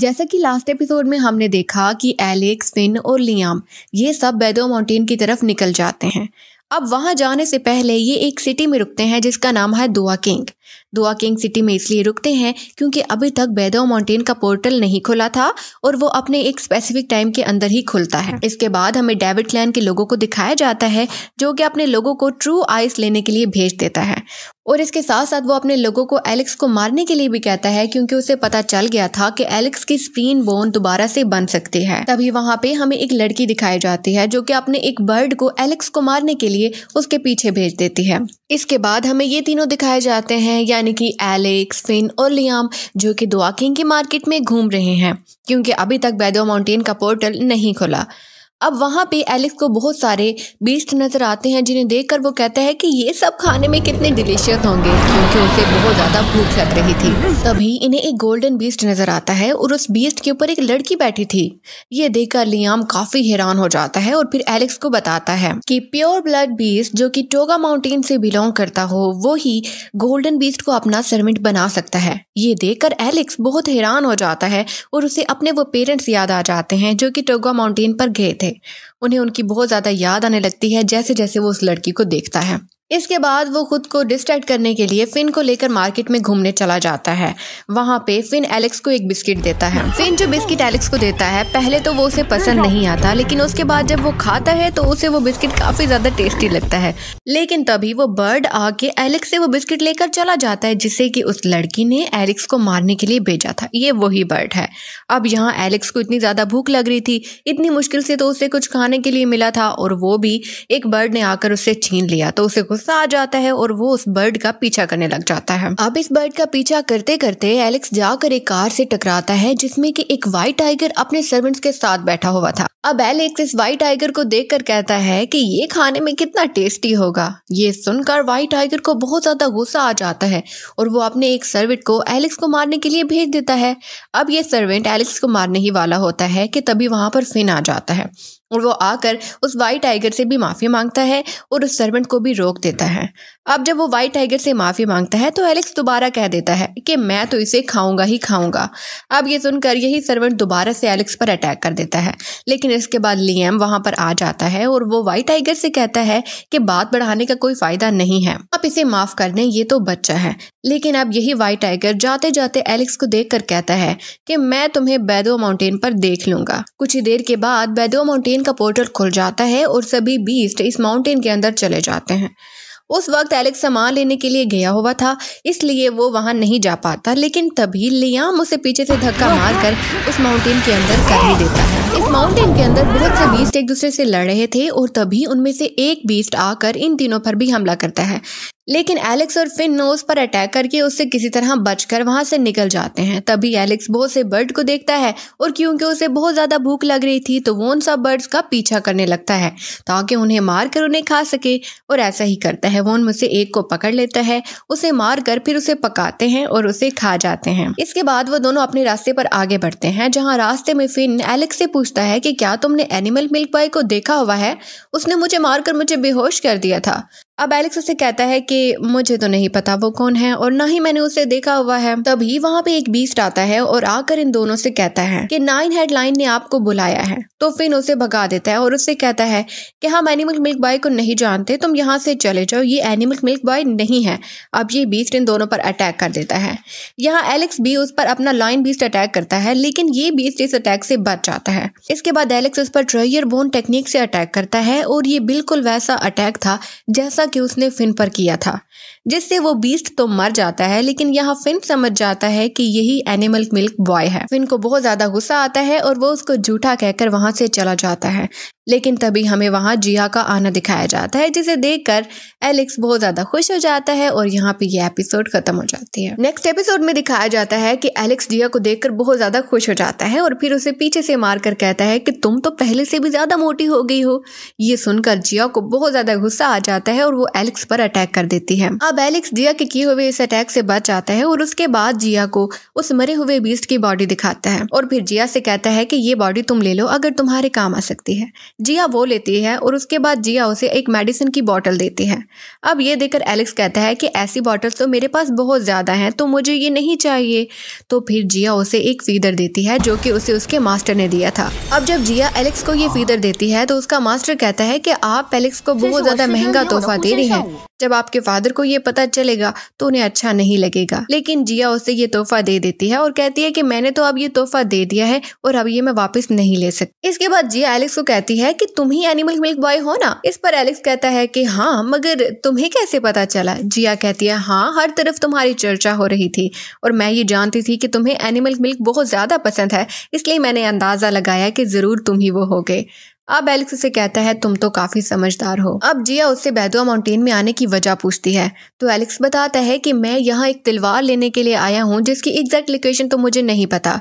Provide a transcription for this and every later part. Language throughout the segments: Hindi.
जैसा कि लास्ट एपिसोड में हमने देखा कि एलेक्स फिन और लियाम ये सब बेदो माउंटेन की तरफ निकल जाते हैं अब वहां जाने से पहले ये एक सिटी में रुकते हैं जिसका नाम है दुआ किंग दुआ किंग सिटी में इसलिए रुकते हैं क्योंकि अभी तक बैदो माउंटेन का पोर्टल नहीं खुला था और वो अपने एक स्पेसिफिक टाइम के अंदर ही खुलता है इसके बाद हमें डेविड क्लैन के लोगों को दिखाया जाता है जो कि अपने लोगों को ट्रू आइस लेने के लिए भेज देता है और इसके साथ साथ वो अपने लोगों को एलेक्स को मारने के लिए भी कहता है क्योंकि उसे पता चल गया था कि एलेक्स की स्प्रीन बोन दोबारा से बन सकती है तभी वहाँ पे हमें एक लड़की दिखाई जाती है जो कि अपने एक बर्ड को एलेक्स को मारने के लिए उसके पीछे भेज देती है इसके बाद हमें ये तीनों दिखाए जाते हैं या यानी कि एलेक्स फिन और लियाम जो कि दुआकिंग की मार्केट में घूम रहे हैं क्योंकि अभी तक बैदो माउंटेन का पोर्टल नहीं खुला अब वहाँ पे एलेक्स को बहुत सारे बीस्ट नज़र आते हैं जिन्हें देखकर वो कहता है कि ये सब खाने में कितने डिलीशियस होंगे क्योंकि उसे बहुत ज़्यादा भूख लग रही थी तभी इन्हें एक गोल्डन बीस्ट नज़र आता है और उस बीस्ट के ऊपर एक लड़की बैठी थी ये देखकर लियाम काफ़ी हैरान हो जाता है और फिर एलेक्स को बताता है की प्योर ब्लड बीस्ट जो की टोगा माउंटेन से बिलोंग करता हो वो ही गोल्डन बीस्ट को अपना सर्वेंट बना सकता है ये देखकर एलेक्स बहुत हैरान हो जाता है और उसे अपने वो पेरेंट्स याद आ जाते हैं जो की टोगा माउंटेन पर गए थे उन्हें उनकी बहुत ज़्यादा याद आने लगती है जैसे जैसे वो उस लड़की को देखता है इसके बाद वो खुद को डिस्ट्रैक्ट करने के लिए फिन को लेकर मार्केट में घूमने चला जाता है वहाँ पे फिन एलेक्स को एक बिस्किट देता है फिन जो बिस्किट एलेक्स को देता है पहले तो वो उसे पसंद नहीं आता लेकिन उसके बाद जब वो खाता है तो उसे वो बिस्किट काफी ज्यादा टेस्टी लगता है लेकिन तभी वो बर्ड आके एलेक्स से वो बिस्किट लेकर चला जाता है जिसे की उस लड़की ने एलेक्स को मारने के लिए भेजा था ये वही बर्ड है अब यहाँ एलेक्स को इतनी ज्यादा भूख लग रही थी इतनी मुश्किल से तो उसे कुछ खाने के लिए मिला था और वो भी एक बर्ड ने आकर उसे छीन लिया तो उसे कुछ गुस्सा आ जाता है और वो उस बर्ड का पीछा करने लग जाता है अब इस बर्ड का पीछा करते करते एलेक्स जाकर एक कार से टकराता है जिसमे की एक व्हाइट टाइगर अपने सर्वेंट्स के साथ बैठा हुआ था अब एलेक्स इस व्हाइट टाइगर को देख कहता है की ये खाने में कितना टेस्टी होगा ये सुनकर व्हाइट टाइगर को बहुत ज्यादा गुस्सा आ जाता है और वो अपने एक सर्वेंट को एलेक्स को मारने के लिए भेज देता है अब ये सर्वेंट एलेक्स को मारने ही वाला होता है कि तभी वहां पर फिन आ जाता है और वो आकर उस वाइट टाइगर से भी माफ़ी मांगता है और उस सर्वेंट को भी रोक देता है अब जब वो वाइट टाइगर से माफ़ी मांगता है तो एलेक्स दोबारा कह देता है कि मैं तो इसे खाऊंगा ही खाऊंगा अब ये सुनकर यही सर्वेंट दोबारा से एलेक्स पर अटैक कर देता है लेकिन इसके बाद लियम वहाँ पर आ जाता है और वो वाइट टाइगर से कहता है कि बात बढ़ाने का कोई फ़ायदा नहीं है आप इसे माफ़ कर दें ये तो बच्चा है लेकिन अब यही वाइट टाइगर जाते जाते एलेक्स को देख कहता है कि मैं तुम्हें बैदो माउंटेन पर देख लूंगा कुछ ही देर के बाद बैदो माउंटेन माउंटेन का पोर्टल खुल जाता है और सभी बीस्ट इस माउंटेन के अंदर चले जाते हैं उस वक्त एलेक्स सामान लेने के लिए गया हुआ था इसलिए वो वहाँ नहीं जा पाता लेकिन तभी लियाम उसे पीछे से धक्का मारकर उस माउंटेन के अंदर कर ही देता है इस माउंटेन के अंदर बहुत से बीस्ट एक दूसरे से लड़ रहे थे और तभी उनमें से एक बीस्ट आकर इन तीनों पर भी हमला करता है लेकिन एलेक्स और फिन नोज पर अटैक करके उससे किसी तरह बचकर वहां से निकल जाते हैं तभी एलेक्स बहुत से बर्ड को देखता है और क्योंकि उसे बहुत ज्यादा भूख लग रही थी तो वो उन सब बर्ड्स का पीछा करने लगता है ताकि उन्हें मार कर उन्हें खा सके और ऐसा ही करता है वो उनमें से एक को पकड़ लेता है उसे मार कर फिर उसे पकाते हैं और उसे खा जाते हैं इसके बाद वो दोनों अपने रास्ते पर आगे बढ़ते हैं जहाँ रास्ते में फिन एलेक्स से पूछता है की क्या तुमने एनिमल मिल्क बॉय को देखा हुआ है उसने मुझे मारकर मुझे बेहोश कर दिया था अब एलेक्स उसे कहता है कि मुझे तो नहीं पता वो कौन है और ना ही मैंने उसे देखा हुआ है तभी वहाँ पे एक बीस्ट आता है और आकर इन दोनों से कहता है कि नाइन हेडलाइन ने आपको बुलाया है तो फिन उसे भगा देता है और उससे कहता है कि हम एनिमल मिल्क बॉय को नहीं जानते तुम यहाँ से चले जाओ ये एनिमल मिल्क बॉय नहीं है अब ये बीस्ट इन दोनों पर अटैक कर देता है यहाँ एलेक्स भी उस पर अपना लाइन बीस्ट अटैक करता है लेकिन ये बीस्ट इस अटैक से बच जाता है इसके बाद एलेक्स उस पर ड्रॉयर बोन टेक्निक से अटैक करता है और ये बिल्कुल वैसा अटैक था जैसा कि उसने फिन पर किया था जिससे वो बीस्ट तो मर जाता है लेकिन यहाँ फिन समझ जाता है कि यही एनिमल मिल्क बॉय है फिन को बहुत ज्यादा गुस्सा आता है और वो उसको झूठा कहकर वहां से चला जाता है लेकिन तभी हमें वहाँ जिया का आना दिखाया जाता है जिसे देखकर एलेक्स बहुत ज्यादा खुश हो जाता है और यहाँ पे ये एपिसोड खत्म हो जाती है नेक्स्ट एपिसोड में दिखाया जाता है कि एलेक्स जिया को देखकर बहुत ज्यादा खुश हो जाता है और फिर उसे पीछे से मार कर कहता है कि तुम तो पहले से भी ज्यादा मोटी हो गई हो ये सुनकर जिया को बहुत ज्यादा गुस्सा आ जाता है और वो एलेक्स पर अटैक कर देती है अब एलेक्स जिया के किए हुए इस अटैक से बच जाता है और उसके बाद जिया को उस मरे हुए बीस्ट की बॉडी दिखाता है और फिर जिया से कहता है कि ये बॉडी तुम ले लो अगर तुम्हारे काम आ सकती है जिया वो लेती है और उसके बाद जिया उसे एक मेडिसिन की बॉटल देती है अब ये देखकर एलेक्स कहता है कि ऐसी बॉटल्स तो मेरे पास बहुत ज़्यादा हैं तो मुझे ये नहीं चाहिए तो फिर जिया उसे एक फीदर देती है जो कि उसे उसके मास्टर ने दिया था अब जब जिया एलेक्स को ये फीदर देती है तो उसका मास्टर कहता है कि आप एलेक्स को बहुत ज़्यादा महंगा तोहफा दे रही हैं जब आपके फादर को ये पता चलेगा तो उन्हें अच्छा नहीं लगेगा लेकिन जिया उसे ये तोहफा दे देती है और कहती है कि मैंने तो अब ये तोहफा दे दिया है और अब ये मैं वापस नहीं ले सकती इसके बाद जिया एलेक्स को कहती है कि तुम ही एनिमल मिल्क बॉय हो ना इस पर एलेक्स कहता है कि हाँ मगर तुम्हें कैसे पता चला जिया कहती है हाँ हर तरफ तुम्हारी चर्चा हो रही थी और मैं ये जानती थी कि तुम्हें एनिमल मिल्क बहुत ज्यादा पसंद है इसलिए मैंने अंदाजा लगाया कि जरूर तुम ही वो हो गए अब एलेक्स उसे कहता है तुम तो काफी समझदार हो अब जिया उससे बैदुआ माउंटेन में आने की वजह पूछती है तो एलेक्स बताता है कि मैं यहाँ एक तलवार लेने के लिए आया हूँ जिसकी एग्जैक्ट लोकेशन तो मुझे नहीं पता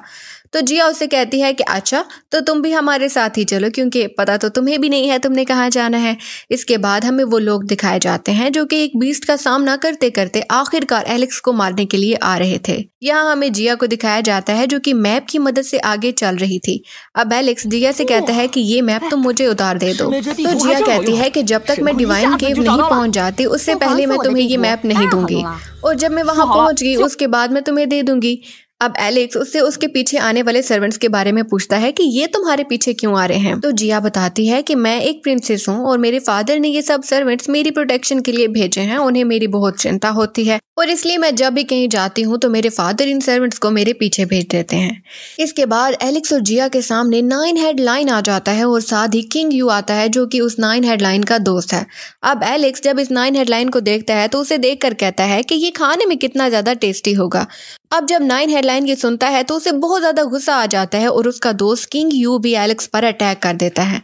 तो जिया उसे कहती है कि अच्छा तो तुम भी हमारे साथ ही चलो क्योंकि पता तो तुम्हें भी नहीं है तुमने कहाँ जाना है इसके बाद हमें वो लोग दिखाए जाते हैं जो कि एक बीस्ट का सामना करते करते आखिरकार एलेक्स को मारने के लिए आ रहे थे यहाँ हमें जिया को दिखाया जाता है जो कि मैप की मदद से आगे चल रही थी अब एलेक्स जिया से कहता है कि ये मैप तुम मुझे उतार दे दो तो, तो जिया कहती है कि जब तक मैं डिवाइन केव नहीं पहुंच जाती उससे तो पहले मैं तुम्हें ये मैप नहीं दूंगी और जब मैं वहां पहुंच गई उसके बाद मैं तुम्हें दे दूंगी अब एलेक्स उससे उसके पीछे आने वाले सर्वेंट्स के बारे में पूछता है कि ये तुम्हारे पीछे क्यों आ रहे हैं तो जिया बताती है कि मैं एक प्रिंसेस हूँ और मेरे फादर ने ये सब सर्वेंट्स मेरी प्रोटेक्शन के लिए भेजे हैं उन्हें मेरी बहुत चिंता होती है और इसलिए मैं जब भी कहीं जाती हूँ तो मेरे फादर इन सर्वेंट्स को मेरे पीछे भेज देते हैं इसके बाद एलेक्स और जिया के सामने नाइन हेड लाइन आ जाता है और साथ ही किंग यू आता है जो की उस नाइन हेड लाइन का दोस्त है अब एलेक्स जब इस नाइन हेड लाइन को देखता है तो उसे देख कर कहता है की ये खाने में कितना ज़्यादा टेस्टी होगा अब जब नाइन हेड लाइन ये सुनता है तो उसे बहुत ज़्यादा गुस्सा आ जाता है और उसका दोस्त किंग यू भी एलेक्स पर अटैक कर देता है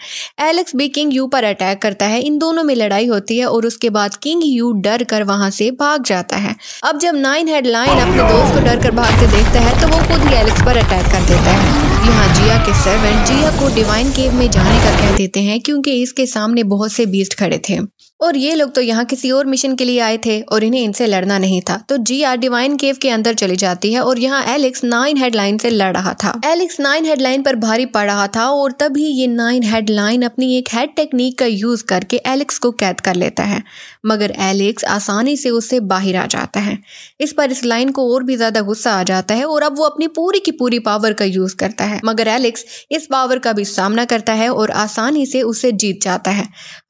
एलेक्स भी किंग यू पर अटैक करता है इन दोनों में लड़ाई होती है और उसके बाद किंग यू डर कर वहाँ से भाग जाता है अब जब नाइन हेड लाइन अपने दोस्त को डर कर भाग भागते देखता है तो वो खुद ही एलेक्स पर अटैक कर देता है यहाँ जिया के सर्वेंट जिया को डिवाइन केव में जाने का कह देते हैं क्योंकि इसके सामने बहुत से बीस्ट खड़े थे और ये लोग तो यहाँ किसी और मिशन के लिए आए थे और इन्हें इनसे लड़ना नहीं था तो जी आर डिवाइन केव के अंदर चली जाती है और यहाँ एलेक्स नाइन हेडलाइन से लड़ रहा था एलेक्स नाइन हेडलाइन पर भारी पड़ रहा था और तभी ये नाइन हेडलाइन अपनी एक हेड टेक्निक का यूज करके एलेक्स को कैद कर लेता है मगर एलेक्स आसानी से उससे बाहर आ जाता है इस पर इस लाइन को और भी ज्यादा गुस्सा आ जाता है और अब वो अपनी पूरी की पूरी पावर का यूज करता है मगर एलेक्स इस पावर का भी सामना करता है और आसानी से उसे जीत जाता है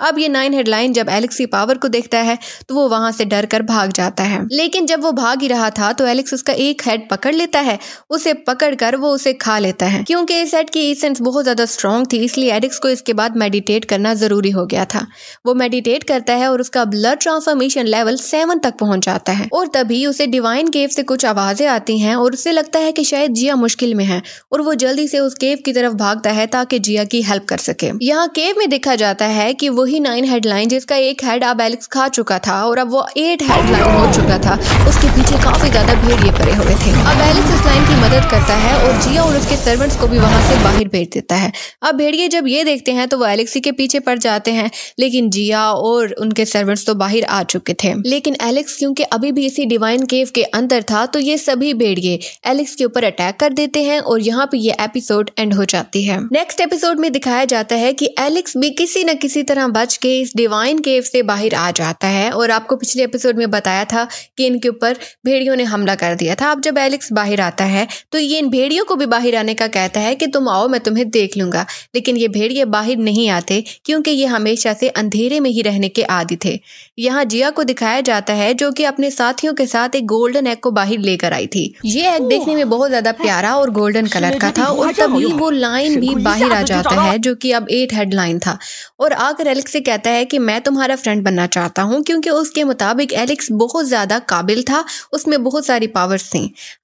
अब ये नाइन हेडलाइन जब एलेक्सी पावर को देखता है तो वो वहां से डर कर भाग जाता है लेकिन जब वो भाग ही रहा था तो एलेक्स उसका एक हेड पकड़ लेता है उसे पकड़ कर वो उसे खा लेता है क्योंकि इस हेड की एसेंस बहुत ज्यादा स्ट्रॉन्ग थी इसलिए एलेक्स को इसके बाद मेडिटेट करना जरूरी हो गया था वो मेडिटेट करता है और उसका ब्लड ट्रांसफॉर्मेशन लेवल सेवन तक पहुंच जाता है और तभी उसे डिवाइन केव से कुछ आवाजें आती हैं और उसे लगता है कि शायद जिया मुश्किल में है और वो जल्दी से उस केव की तरफ भागता है ताकि जिया की हेल्प कर सके यहाँ केव में देखा जाता है कि वही नाइन हेडलाइन जिसका एक हेड अब एलेक्स खा चुका था और अब वो एट हेड लाइन हो चुका था उसके पीछे काफ़ी ज़्यादा भेड़िए पड़े हुए थे अब एलेक्स इस लाइन की मदद करता है और जिया और उसके सर्वेंट्स को भी वहाँ से बाहर भेज देता है अब भेड़िए जब ये देखते हैं तो वो एलेक्सी के पीछे पड़ जाते हैं लेकिन जिया और उनके सर्वेंट्स तो बाहर आ चुके थे लेकिन एलेक्स क्योंकि अभी भी इसी डिवाइन केव के अंदर था तो ये सभी भेड़िए एलेक्स के ऊपर अटैक कर देते हैं और यहाँ पे ये एपिसोड एंड हो जाती है नेक्स्ट एपिसोड में दिखाया जाता है कि एलेक्स भी किसी न किसी तरह बच के इस डिवाइन के केव से बाहर आ जाता है और आपको पिछले एपिसोड में बताया था कि इनके ऊपर भेड़ियों ने हमला कर दिया था अब जब एलेक्स बाहर आता है तो ये इन भेड़ियों को भी बाहर आने का कहता है कि तुम आओ मैं तुम्हें देख लूंगा लेकिन ये भेड़िए बाहर नहीं आते क्योंकि ये हमेशा से अंधेरे में ही रहने के आदि थे यहाँ जिया को दिखाया जाता है जो कि अपने साथियों के साथ एक गोल्डन एग को बाहर लेकर आई थी ये एग देखने में बहुत ज्यादा प्यारा और गोल्डन कलर का था और तभी वो लाइन भी बाहर आ तो जाता है जो कि अब एट हेड लाइन था और आकर एलेक्स से कहता है कि मैं तुम्हारा फ्रेंड बनना चाहता हूँ क्योंकि उसके मुताबिक एलेक्स बहुत ज्यादा काबिल था उसमें बहुत सारी पावर्स थी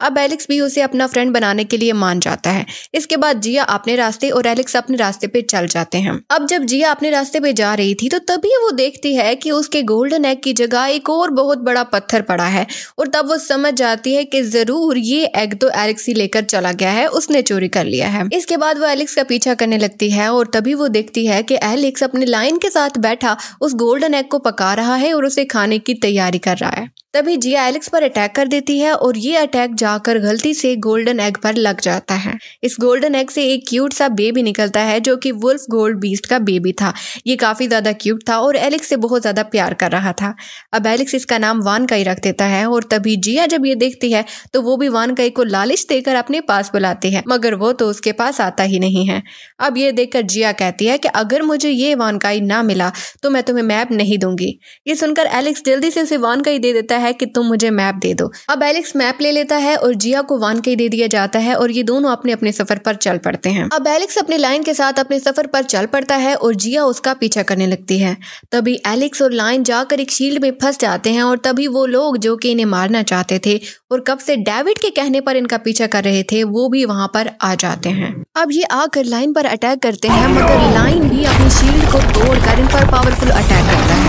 अब एलेक्स भी उसे अपना फ्रेंड बनाने के लिए मान जाता है इसके बाद जिया अपने रास्ते और एलेक्स अपने रास्ते पे चल जाते हैं अब जब जिया अपने रास्ते पे जा रही थी तो तभी वो देखती है कि उसके गोल गोल्डन एग की जगह एक और बहुत बड़ा पत्थर पड़ा है और तब वो समझ जाती है कि ज़रूर ये एग तो एलेक्स ही लेकर चला गया है उसने चोरी कर लिया है इसके बाद वो एलेक्स का पीछा करने लगती है और तभी वो देखती है कि एलेक्स अपने लाइन के साथ बैठा उस गोल्डन एग को पका रहा है और उसे खाने की तैयारी कर रहा है तभी जिया एलेक्स पर अटैक कर देती है और ये अटैक जाकर गलती से गोल्डन एग पर लग जाता है इस गोल्डन एग से एक क्यूट सा बेबी निकलता है जो कि वुल्फ गोल्ड बीस्ट का बेबी था ये काफ़ी ज़्यादा क्यूट था और एलेक्स से बहुत ज़्यादा प्यार कर रहा था अब एलेक्स इसका नाम वान रख देता है और तभी जिया जब ये देखती है तो वो भी वान को लालच देकर अपने पास बुलाती है मगर वो तो उसके पास आता ही नहीं है अब ये देखकर जिया कहती है कि अगर मुझे ये वानकाई ना मिला तो मैं तुम्हें मैप नहीं दूंगी ये सुनकर एलेक्स जल्दी से उसे वानकाई दे देता है है कि तुम मुझे मैप दे दो अब एलेक्स मैप ले लेता है और जिया को वान के दे दिया जाता है और ये दोनों अपने अपने सफर पर चल पड़ते हैं अब एलेक्स अपने लाइन के साथ अपने सफर पर चल पड़ता है और जिया उसका पीछा करने लगती है तभी एलेक्स और लाइन जाकर एक शील्ड में फंस जाते हैं और तभी वो लोग जो कि इन्हें मारना चाहते थे और कब से डेविड के कहने पर इनका पीछा कर रहे थे वो भी वहां पर आ जाते हैं अब ये आकर लाइन पर अटैक करते हैं मगर लाइन भी अपनी शील्ड को तोड़कर इन पर पावरफुल अटैक करता है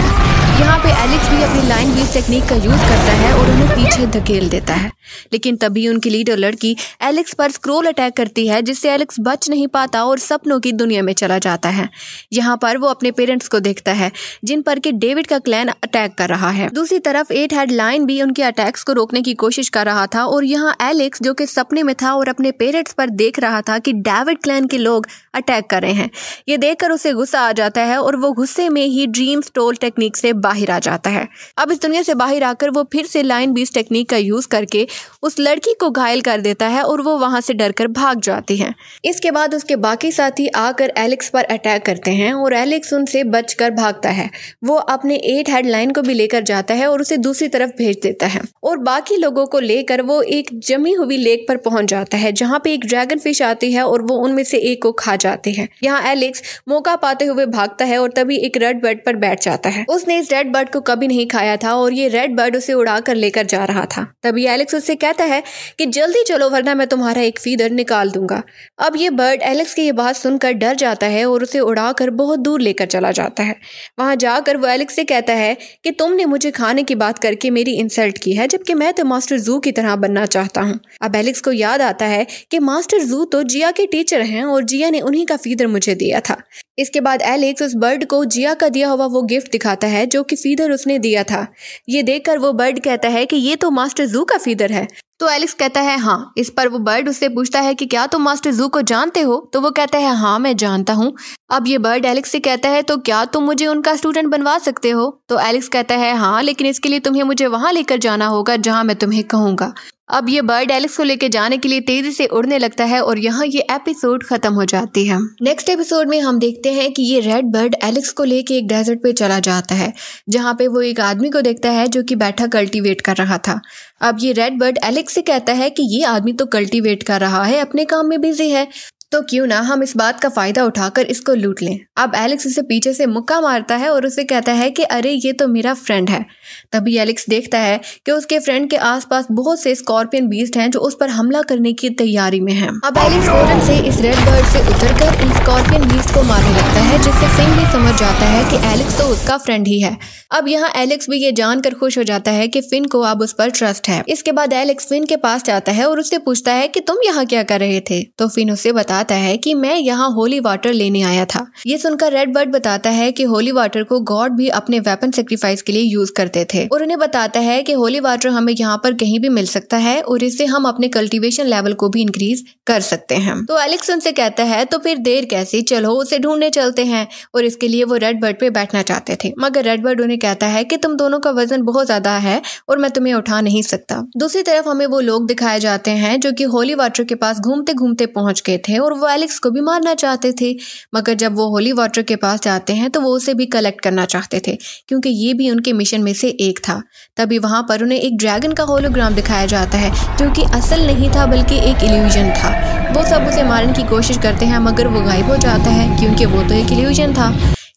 यहाँ पे एलेक्स भी अपनी लाइन बीस टेक्निक का यूज करता है और उन्हें पीछे धकेल देता है लेकिन तभी उनकी लीडर लड़की एलेक्स पर स्क्रोल अटैक करती है जिससे एलेक्स बच नहीं पाता और सपनों की दुनिया में चला जाता है यहाँ पर वो अपने पेरेंट्स को देखता है जिन पर के डेविड का क्लैन अटैक कर रहा है दूसरी तरफ एट हेड लाइन भी उनके अटैक्स को रोकने की कोशिश कर रहा था और यहाँ एलेक्स जो कि सपने में था और अपने पेरेंट्स पर देख रहा था कि डेविड क्लैन के लोग अटैक कर रहे हैं ये देखकर उसे गुस्सा आ जाता है और वो गुस्से में ही ड्रीम स्टोल टेक्निक से बाहर आ जाता है अब इस दुनिया से बाहर आकर वो फिर से लाइन बीस टेक्निक का यूज़ करके उस लड़की को घायल कर देता है और वो वहाँ से डर कर भाग जाती है इसके बाद उसके बाकी साथी आकर एलेक्स पर अटैक करते हैं और एलेक्स उनसे बच कर भागता है वो अपने एट लाइन को भी लेकर जाता है और उसे दूसरी तरफ भेज देता है और बाकी लोगों को लेकर वो एक जमी हुई लेक पर पहुंच जाता है जहाँ पे एक ड्रैगन फिश आती है और वो उनमें से एक को खा जाते हैं यहाँ एलेक्स मौका पाते हुए भागता है और तभी एक रेड बेड पर बैठ जाता है उसने इस रेड बर्ड को कभी नहीं खाया था और ये रेड बर्ड उसे उड़ा कर लेकर जा रहा था तभी एलेक्स उससे कहता है कि जल्दी चलो वरना मैं तुम्हारा एक फीदर निकाल दूंगा अब ये बर्ड एलेक्स की ये बात सुनकर डर जाता है और उसे उड़ा कर बहुत दूर लेकर चला जाता है वहां जाकर वो एलेक्स से कहता है कि तुमने मुझे खाने की बात करके मेरी इंसल्ट की है जबकि मैं तो मास्टर जू की तरह बनना चाहता हूँ अब एलेक्स को याद आता है कि मास्टर जू तो जिया के टीचर हैं और जिया ने उन्हीं का फीदर मुझे दिया था इसके बाद एलेक्स उस बर्ड को जिया का दिया हुआ वो गिफ्ट दिखाता है जो कि फीदर उसने दिया था ये देखकर वो बर्ड कहता है कि ये तो मास्टर जू का फीदर है तो एलिक्स कहता है हाँ इस पर वो बर्ड उससे पूछता है कि क्या तुम मास्टर जू को जानते हो तो वो कहता है हाँ मैं जानता हूँ अब ये बर्ड एलिक्स से कहता है तो क्या तुम मुझे उनका स्टूडेंट बनवा सकते हो तो एलिक्स कहता है हाँ लेकिन इसके लिए तुम्हें मुझे वहाँ लेकर जाना होगा जहाँ मैं तुम्हें कहूँगा अब ये बर्ड एलेक्स को लेकर जाने के लिए तेजी से उड़ने लगता है और यहाँ ये एपिसोड खत्म हो जाती है नेक्स्ट एपिसोड में हम देखते हैं कि ये रेड बर्ड एलेक्स को लेके एक डेजर्ट पे चला जाता है जहाँ पे वो एक आदमी को देखता है जो कि बैठा कल्टीवेट कर रहा था अब ये रेड बर्ड एलेक्स से कहता है कि ये आदमी तो कल्टीवेट कर रहा है अपने काम में बिजी है तो क्यों ना हम इस बात का फ़ायदा उठाकर इसको लूट लें अब एलेक्स उसे पीछे से मुक्का मारता है और उसे कहता है कि अरे ये तो मेरा फ्रेंड है तभी एलेक्स देखता है कि उसके फ्रेंड के आसपास बहुत से स्कॉर्पियन बीस्ट हैं जो उस पर हमला करने की तैयारी में हैं। अब एलेक्स फौरन से इस रेड बर्ड से उतरकर इन स्कॉर्पियन बीस्ट को मारने लगता है जिससे सिंह भी समझ जाता है की एलेक्स तो उसका फ्रेंड ही है अब यहाँ एलेक्स भी ये जानकर खुश हो जाता है की फिन को अब उस पर ट्रस्ट है इसके बाद एलेक्स फिन के पास जाता है और उससे पूछता है की तुम यहाँ क्या कर रहे थे तो फिन उसे बता बताता है कि मैं यहाँ होली वाटर लेने आया था ये सुनकर रेड बर्ड बताता है कि होली वाटर को गॉड भी अपने वेपन सेक्रीफाइस के लिए यूज करते थे और उन्हें बताता है कि होली वाटर हमें यहाँ पर कहीं भी मिल सकता है और इससे हम अपने कल्टिवेशन लेवल को भी इंक्रीज कर सकते हैं तो एलेक्स उनसे कहता है तो फिर देर कैसे चलो उसे ढूंढने चलते हैं और इसके लिए वो रेड बर्ड पे बैठना चाहते थे मगर रेड बर्ड उन्हें कहता है कि तुम दोनों का वजन बहुत ज्यादा है और मैं तुम्हें उठा नहीं सकता दूसरी तरफ हमें वो लोग दिखाए जाते हैं जो कि होली वाटर के पास घूमते घूमते पहुंच गए थे और वो एलेक्स को भी मारना चाहते थे मगर जब वो होली वाटर के पास जाते हैं तो वो उसे भी कलेक्ट करना चाहते थे क्योंकि ये भी उनके मिशन में से एक था तभी वहाँ पर उन्हें एक ड्रैगन का होलोग्राम दिखाया जाता है जो कि असल नहीं था बल्कि एक इल्यूजन था वो सब उसे मारने की कोशिश करते हैं मगर वो गायब हो जाता है क्योंकि वो तो एक इल्यूजन था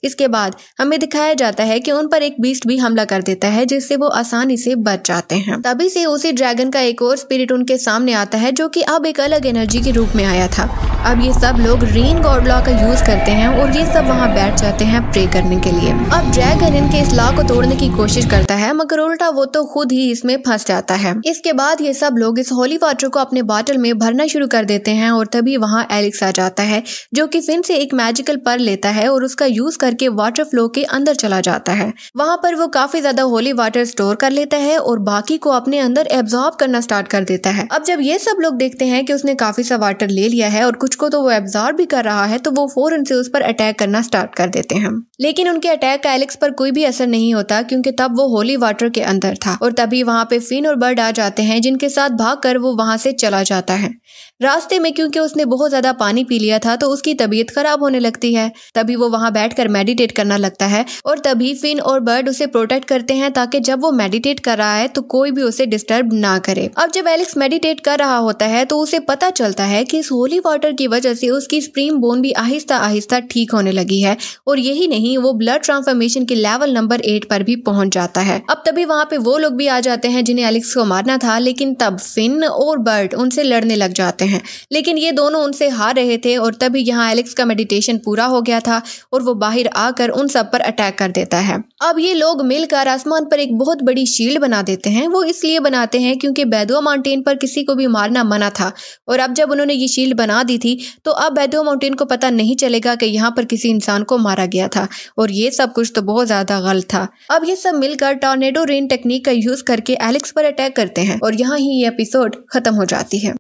इसके बाद हमें दिखाया जाता है कि उन पर एक बीस्ट भी हमला कर देता है जिससे वो आसानी से बच जाते हैं तभी से उसी ड्रैगन का एक और स्पिरिट उनके सामने आता है जो कि अब एक अलग एनर्जी के रूप में आया था अब ये सब लोग रेन लॉ का यूज करते हैं और ये सब वहाँ बैठ जाते हैं प्रे करने के लिए अब ड्रैगन इनके इस लॉ को तोड़ने की कोशिश करता है मगर उल्टा वो तो खुद ही इसमें फंस जाता है इसके बाद ये सब लोग इस होली वाटर को अपने बॉटल में भरना शुरू कर देते हैं और तभी वहाँ एलिक्स आ जाता है जो की फिन से एक मैजिकल पर लेता है और उसका यूज कर करके वाटर फ्लो के अंदर चला जाता है वहाँ पर वो काफी ज्यादा होली वाटर स्टोर कर लेता है और बाकी को अपने अंदर एब्जॉर्ब करना स्टार्ट कर देता है अब जब ये सब लोग देखते हैं कि उसने काफी सा वाटर ले लिया है और कुछ को तो वो एब्जॉर्ब भी कर रहा है तो वो फौरन से उस पर अटैक करना स्टार्ट कर देते हैं लेकिन उनके अटैक का एलेक्स पर कोई भी असर नहीं होता क्योंकि तब वो होली वाटर के अंदर था और तभी वहाँ पे फिन और बर्ड आ जाते हैं जिनके साथ भाग कर वो वहाँ से चला जाता है रास्ते में क्योंकि उसने बहुत ज़्यादा पानी पी लिया था तो उसकी तबीयत खराब होने लगती है तभी वो वहाँ बैठ मेडिटेट करना लगता है और तभी फिन और बर्ड उसे प्रोटेक्ट करते हैं ताकि जब वो मेडिटेट कर रहा है तो कोई भी उसे डिस्टर्ब ना करे अब जब एलेक्स मेडिटेट कर रहा होता है तो उसे पता चलता है की इस होली वाटर की वजह से उसकी स्प्रीम बोन भी आहिस्ता आहिस्ता ठीक होने लगी है और यही नहीं वो ब्लड ट्रांसफॉर्मेशन के लेवल नंबर एट पर भी पहुंच जाता है अब तभी वहाँ पे वो लोग भी आ जाते हैं जिन्हें एलेक्स को मारना था लेकिन तब फिन और बर्ड उनसे लड़ने लग जाते हैं हैं लेकिन ये दोनों उनसे हार रहे थे और तभी यहाँ एलेक्स का मेडिटेशन पूरा हो गया था और वो बाहर आकर उन सब पर अटैक कर देता है अब ये लोग मिलकर आसमान पर एक बहुत बड़ी शील्ड बना देते हैं वो इसलिए बनाते हैं क्योंकि बैदुआ माउंटेन पर किसी को भी मारना मना था और अब जब उन्होंने ये शील्ड बना दी थी तो अब बैदुआ माउंटेन को पता नहीं चलेगा कि यहाँ पर किसी इंसान को मारा गया था और ये सब कुछ तो बहुत ज़्यादा गलत था अब ये सब मिलकर टॉर्नेडो रेन टेक्निक का यूज़ करके एलेक्स पर अटैक करते हैं और यहाँ ही ये एपिसोड खत्म हो जाती है